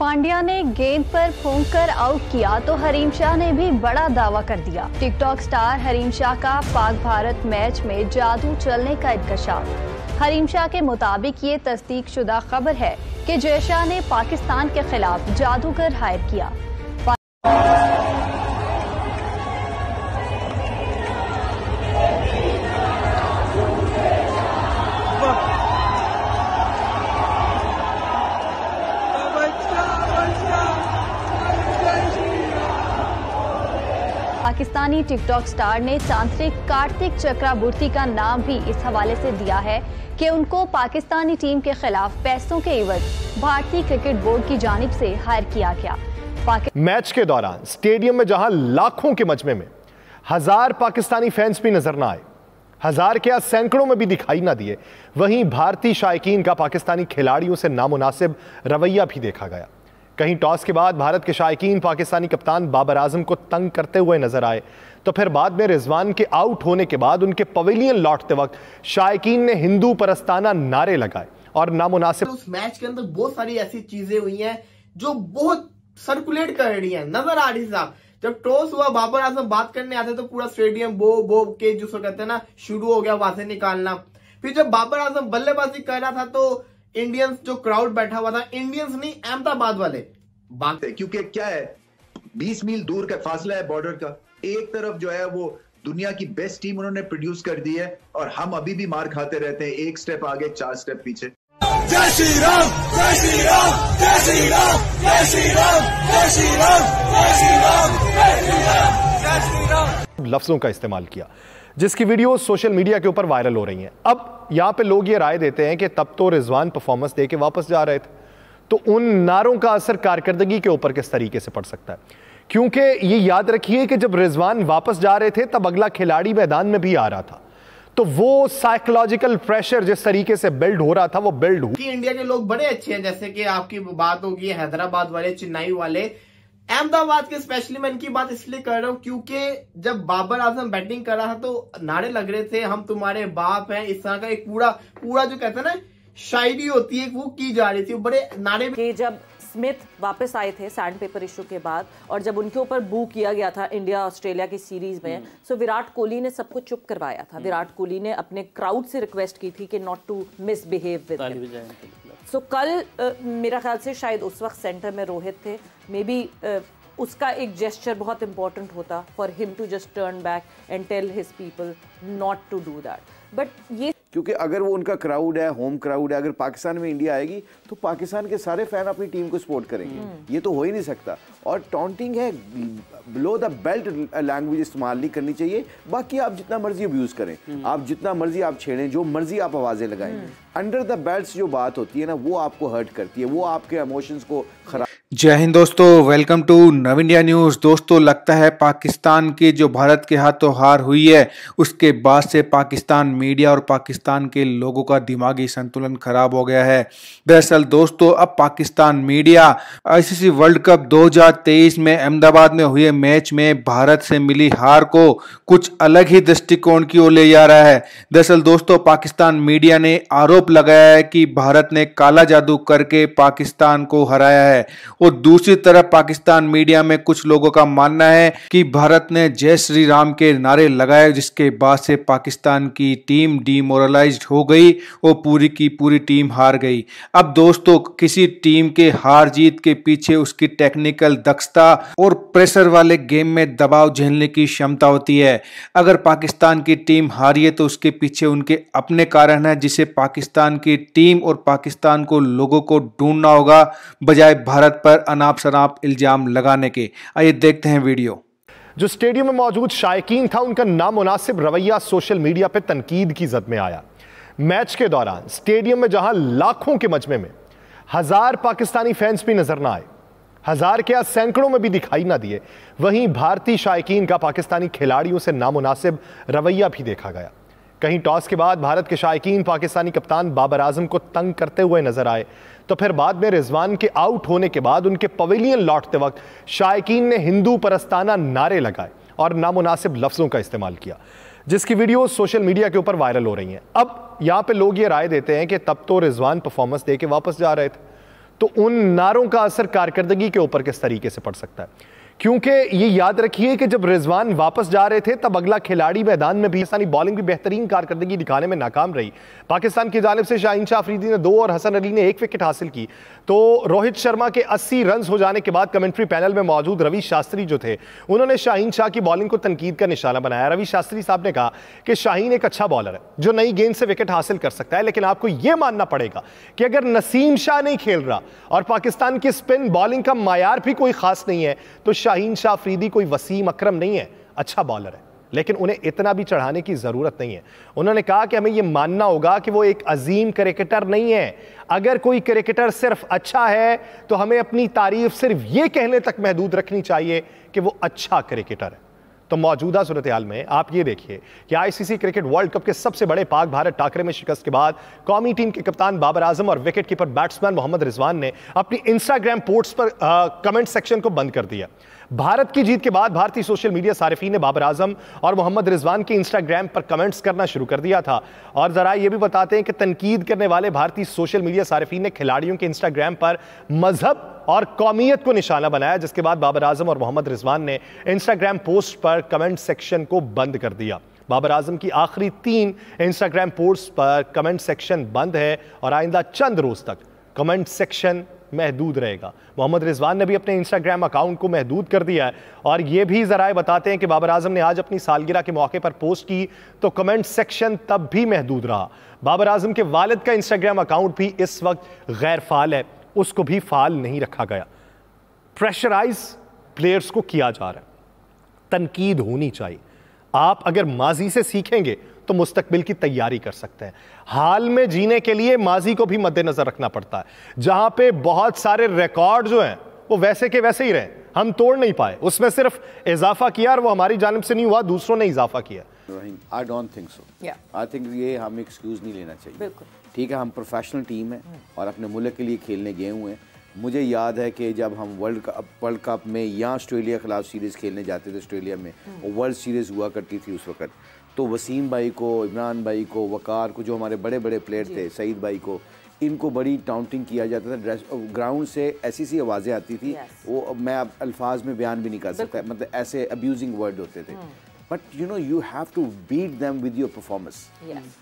पांड्या ने गेंद पर फोंक कर आउट किया तो हरीम शाह ने भी बड़ा दावा कर दिया टिकटॉक स्टार हरीम शाह का पाक भारत मैच में जादू चलने का इंकशाफ हरीम शाह के मुताबिक ये तस्दीक शुदा खबर है कि शाह ने पाकिस्तान के खिलाफ जादूगर हायर किया पाकिस्तानी टिकटॉक स्टार ने तांत्रिक कार्तिक चक्राबूर्ति का नाम भी इस हवाले से दिया है कि उनको पाकिस्तानी टीम के खिलाफ पैसों के इवज भारतीय क्रिकेट बोर्ड की जानब से हायर किया गया मैच के दौरान स्टेडियम में जहां लाखों के मजमे में हजार पाकिस्तानी फैंस भी नजर ना आए हजार के क्या सैकड़ों में भी दिखाई ना दिए वहीं भारतीय शायकीन का पाकिस्तानी खिलाड़ियों से नामुनासिब रवैया भी देखा गया कहीं टॉस के बाद भारत के शायकीन पाकिस्तानी कप्तान बाबर आजम को तंग करते हुए नजर आए तो फिर बाद में रिजवान के आउट होने के बाद उनके पवेलियन लौटते वक्त शायकीन ने हिंदू परस्ताना नारे लगाए और नामुनासिब तो उस मैच के अंदर बहुत सारी ऐसी चीजें हुई हैं जो बहुत सर्कुलेट कर रही है नजर आ रही साहब जब टॉस हुआ बाबर आजम बात करने आते तो पूरा स्टेडियम बो बो के जिसको कहते हैं ना शुरू हो गया वहां से निकालना फिर जब बाबर आजम बल्लेबाजी कर रहा था तो इंडियंस जो क्राउड बैठा हुआ था इंडियंस नहीं अहमदाबाद वाले बात है क्योंकि क्या है बीस मील दूर का फासला है बॉर्डर का एक तरफ जो है वो दुनिया की बेस्ट टीम उन्होंने प्रोड्यूस कर दी है और हम अभी भी मार खाते रहते हैं एक स्टेप आगे चार स्टेप पीछे जय श्री राम जय श्री राम जय श्री राम जय श्री राम जय श्री राम जय श्री राम जय श्री राम लफ्जों का इस्तेमाल किया जिसकी वीडियो सोशल मीडिया के ऊपर वायरल हो रही हैं अब यहाँ पे लोग ये राय देते हैं कि तब तो रिजवान परफॉर्मेंस दे के वापस जा रहे थे तो उन नारों का असर कारकर्दगी के ऊपर किस तरीके से पड़ सकता है क्योंकि ये याद रखिए कि जब रिजवान वापस जा रहे थे तब अगला खिलाड़ी मैदान में भी आ रहा था तो वो साइकोलॉजिकल प्रेशर जिस तरीके से बिल्ड हो रहा था वो बिल्ड हुआ इंडिया के लोग बड़े अच्छे हैं जैसे कि आपकी बात होगी हैदराबाद वाले चेन्नई वाले अहमदाबाद के स्पेशली मैं इनकी बात इसलिए कर रहा हूँ क्योंकि जब बाबर आजम बैटिंग कर रहा तो नारे लग रहे थे हम तुम्हारे बाप हैं इस तरह का एक पूरा पूरा जो कहते हैं ना शायरी होती है वो की जा रही थी बड़े नारे ये जब स्मिथ वापस आए थे सैंड पेपर इशू के बाद और जब उनके ऊपर बू किया गया था इंडिया ऑस्ट्रेलिया की सीरीज में सो हम्म। तो विराट कोहली ने सबको चुप करवाया था हम्म। विराट कोहली ने अपने क्राउड से रिक्वेस्ट की थी कि नॉट टू मिसबिहेव विद सो कल मेरा ख्याल से शायद उस वक्त सेंटर में रोहित थे मे बी उसका एक जेस्चर बहुत इंपॉर्टेंट होता for him to just turn back and tell his people not to do that but ये क्योंकि अगर वो उनका क्राउड है होम क्राउड है अगर पाकिस्तान में इंडिया आएगी तो पाकिस्तान के सारे फैन अपनी टीम को सपोर्ट करेंगे हम्म। ये तो हो ही नहीं सकता और टॉन्टिंग है बिलो द बेल्ट लैंग्वेज इस्तेमाल नहीं करनी चाहिए बाकी आप जितना मर्जी अब्यूज़ करें हम्म। आप जितना मर्जी आप छेड़ें जो मर्जी आप आवाज़ें लगाएं अंडर द बेल्ट जो बात होती है ना वो आपको हर्ट करती है वो आपके इमोशंस को खराब जय हिंद दोस्तों welcome to Nav India news दोस्तों लगता है पाकिस्तान की जो भारत के हाथों हार हुई है उसके बाद से पाकिस्तान मीडिया और पाकिस्तान के लोगों का दिमागी संतुलन खराब हो गया है दरअसल दोस्तों अब Pakistan media ICC world cup 2023 में अहमदाबाद में हुए मैच में भारत से मिली हार को कुछ अलग ही दृष्टिकोण की ओर ले जा रहा है दरअसल दोस्तों पाकिस्तान मीडिया ने आरोप लगाया है कि भारत ने काला जादू करके पाकिस्तान को हराया है और दूसरी तरफ पाकिस्तान मीडिया में कुछ लोगों का मानना है कि भारत ने जय श्री राम के नारे लगाए जिसके बाद से पाकिस्तान की टीम डीमोरलाइज हो गई और पूरी की पूरी टीम हार गई अब दोस्तों किसी टीम के हार जीत के पीछे उसकी टेक्निकल दक्षता और प्रेशर वाले गेम में दबाव झेलने की क्षमता होती है अगर पाकिस्तान की टीम हारी है तो उसके पीछे उनके अपने कारण है जिसे पाकिस्तान की टीम और पाकिस्तान को लोगों को ढूंढना होगा बजाय भारत पर पर अनाप शनाप इल्ज़ाम लगाने के आइए देखते हैं वीडियो जो स्टेडियम में मौजूद शायकीन था उनका नामुनासिब रवैया सोशल मीडिया पर तनकीद की जद में आया मैच के दौरान स्टेडियम में जहां लाखों के मजमे में हजार पाकिस्तानी फैंस भी नजर ना आए हजार क्या सैकड़ों में भी दिखाई ना दिए वहीं भारतीय शायकीन का पाकिस्तानी खिलाड़ियों से नामुनासिब रवैया भी देखा गया कहीं टॉस के बाद भारत के शायकीन पाकिस्तानी कप्तान बाबर आजम को तंग करते हुए नजर आए तो फिर बाद में रिजवान के आउट होने के बाद उनके पवेलियन लौटते वक्त शायकीन ने हिंदू परस्ताना नारे लगाए और नामुनासिब लफ्ज़ों का इस्तेमाल किया जिसकी वीडियो सोशल मीडिया के ऊपर वायरल हो रही हैं अब यहाँ पे लोग ये राय देते हैं कि तब तो रिजवान परफॉर्मेंस दे के वापस जा रहे थे तो उन नारों का असर कारकर्दगी के ऊपर किस तरीके से पड़ सकता है क्योंकि ये याद रखिए कि जब रिजवान वापस जा रहे थे तब अगला खिलाड़ी मैदान में भी पाकिस्तानी बॉलिंग भी बेहतरीन कारकर्दगी दिखाने में नाकाम रही पाकिस्तान की जानब से शाहिन शाह अफरीदी ने दो और हसन अली ने एक विकेट हासिल की तो रोहित शर्मा के 80 रन हो जाने के बाद कमेंट्री पैनल में मौजूद रवि शास्त्री जो थे उन्होंने शाहीन शाह की बॉलिंग को तनकीद का निशाना बनाया रवि शास्त्री साहब ने कहा कि शाहीन एक अच्छा बॉलर है जो नई गेंद से विकेट हासिल कर सकता है लेकिन आपको यह मानना पड़ेगा कि अगर नसीम शाह नहीं खेल रहा और पाकिस्तान की स्पिन बॉलिंग का मैार भी कोई खास नहीं है तो शाहीन शाह अफरीदी कोई वसीम अक्रम नहीं है अच्छा बॉलर है लेकिन उन्हें इतना भी चढ़ाने की ज़रूरत नहीं है उन्होंने कहा कि हमें यह मानना होगा कि वो एक अजीम क्रिकेटर नहीं है अगर कोई क्रिकेटर सिर्फ अच्छा है तो हमें अपनी तारीफ सिर्फ ये कहने तक महदूद रखनी चाहिए कि वो अच्छा क्रिकेटर है तो मौजूदा सूरत हाल में आप ये देखिए कि आईसीसी क्रिकेट वर्ल्ड कप के सबसे बड़े पाक भारत टाकरे में शिकस्त के बाद कौमी टीम के कप्तान बाबर आजम और wicket keeper batsman Mohammad Rizwan ने अपनी इंस्टाग्राम पोस्ट पर आ, कमेंट सेक्शन को बंद कर दिया भारत की जीत के बाद भारतीय सोशल मीडिया सार्फिन ने बाबर आजम और मोहम्मद रिजवान के इंस्टाग्राम पर कमेंट्स करना शुरू कर दिया था और ज़रा यह भी बताते हैं कि तनकीद करने वाले भारतीय सोशल मीडिया सार्फिन ने खिलाड़ियों के इंस्टाग्राम पर मजहब और कौमियत को निशाना बनाया जिसके बाद बाबर आजम और मोहम्मद रिजवान ने इंस्टाग्राम पोस्ट पर कमेंट सेक्शन को बंद कर दिया बाबर आजम की आखिरी तीन इंस्टाग्राम पोस्ट पर कमेंट सेक्शन बंद है और आइंदा चंद रोज तक कमेंट सेक्शन महदूद रहेगा मोहम्मद रिजवान ने भी अपने इंस्टाग्राम अकाउंट को महदूद कर दिया है और ये भी ज़राए बताते हैं कि बाबर आजम ने आज अपनी सालगिरह के मौके पर पोस्ट की तो कमेंट सेक्शन तब भी महदूद रहा बाबर आजम के वालद का इंस्टाग्राम अकाउंट भी इस वक्त गैर फाल है उसको भी फाल नहीं रखा गया प्रेशराइज प्लेयर्स को किया जा रहा है तनकीद होनी चाहिए आप अगर माजी से सीखेंगे तो मुस्तकबिल की तैयारी कर सकते हैं हाल में जीने के लिए माजी को भी मद्देनजर रखना पड़ता है जहां पे बहुत सारे रिकॉर्ड जो हैं वो वैसे के वैसे ही रहे हम तोड़ नहीं पाए उसमें सिर्फ इजाफा किया और वो हमारी जानब से नहीं हुआ दूसरों ने इजाफा किया I don't think so I think ये हम एक्सक्यूज नहीं लेना चाहिए ठीक है हम प्रोफेशनल टीम है और अपने मुल्क के लिए खेलने गए हुए हैं मुझे याद है कि जब हम वर्ल्ड कप वर्ल्ड कप में या ऑस्ट्रेलिया खिलाफ सीरीज़ खेलने जाते थे ऑस्ट्रेलिया में वर्ल्ड हम्म। सीरीज़ हुआ करती थी उस वक्त तो वसीम भाई को इमरान भाई को वकार को जो हमारे बड़े बड़े प्लेयर थे सईद भाई को इनको बड़ी टाउंटिंग किया जाता था ड्रेस ग्राउंड से ऐसी सी आवाज़ें आती थी वो मैं अब अल्फाज में बयान भी नहीं कर सकता मतलब ऐसे अब्यूजिंग वर्ड होते थे but you know you have to beat them with your performance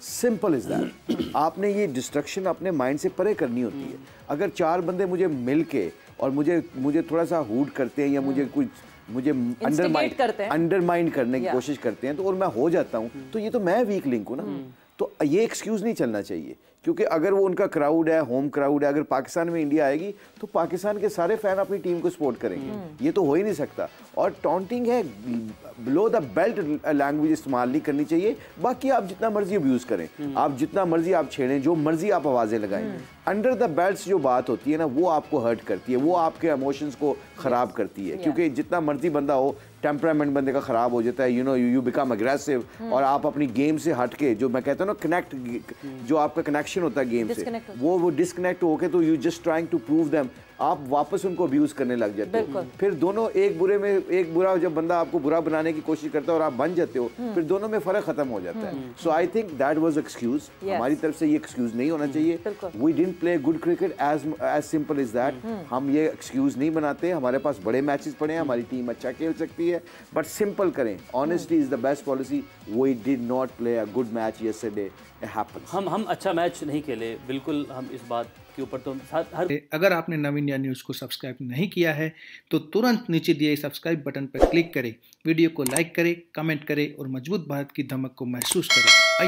simple is that आपने ये डिस्ट्रक्शन अपने माइंड से परे करनी होती है हम्म। अगर चार बंदे मुझे मिल के और मुझे मुझे थोड़ा सा हुड करते हैं या मुझे हम्म। कुछ मुझे अंडरमाइंड करते हैं अंडरमाइंड करने की कोशिश करते हैं तो और मैं हो जाता हूँ तो ये तो मैं वीक लिंक हूँ ना हम्म। तो ये एक्सक्यूज़ नहीं चलना चाहिए क्योंकि अगर वो उनका क्राउड है होम क्राउड है अगर पाकिस्तान में इंडिया आएगी तो पाकिस्तान के सारे फैन अपनी टीम को सपोर्ट करेंगे हम्म। ये तो हो ही नहीं सकता और टॉन्टिंग है बिलो द बेल्ट लैंग्वेज इस्तेमाल नहीं करनी चाहिए बाकी आप जितना मर्जी अब्यूज़ करें हम्म। आप जितना मर्जी आप छेड़ें जो मर्जी आप आवाज़ें लगाएं अंडर द बेल्ट जो बात होती है ना वो आपको हर्ट करती है वो आपके इमोशंस को ख़राब करती है क्योंकि जितना मर्जी बंदा हो टेम्परामेंट बंदे का ख़राब हो जाता है you know you become aggressive और आप अपनी गेम से हट के जो मैं कहता हूँ ना डिसकनेक्ट जो आपका कनेक्शन होता है गेम से वो वो डिसकनेक्ट होके तो you just trying to prove them आप वापस उनको अब्यूज करने लग जाते हो फिर दोनों एक बुरे में एक बुरा जब बंदा आपको बुरा बनाने की कोशिश करता है और आप बन जाते हो हम्म। फिर दोनों में फर्क खत्म हो जाता है so I think that was excuse हमारी तरफ से ये एक्सक्यूज नहीं होना हम्म। चाहिए we didn't play good cricket as as simple is that हम ये एक्सक्यूज नहीं बनाते हमारे पास बड़े मैचेस पड़े हैं हमारी टीम अच्छा खेल सकती है बट सिंपल करें honestly is the best policy we did not play a good match ये हम हम अच्छा मैच नहीं खेले बिल्कुल हम इस बात के ऊपर तो हर अगर आपने नव इंडिया न्यूज़ को सब्सक्राइब नहीं किया है तो तुरंत नीचे दिए सब्सक्राइब बटन पर क्लिक करें वीडियो को लाइक करें कमेंट करें और मजबूत भारत की धमक को महसूस करें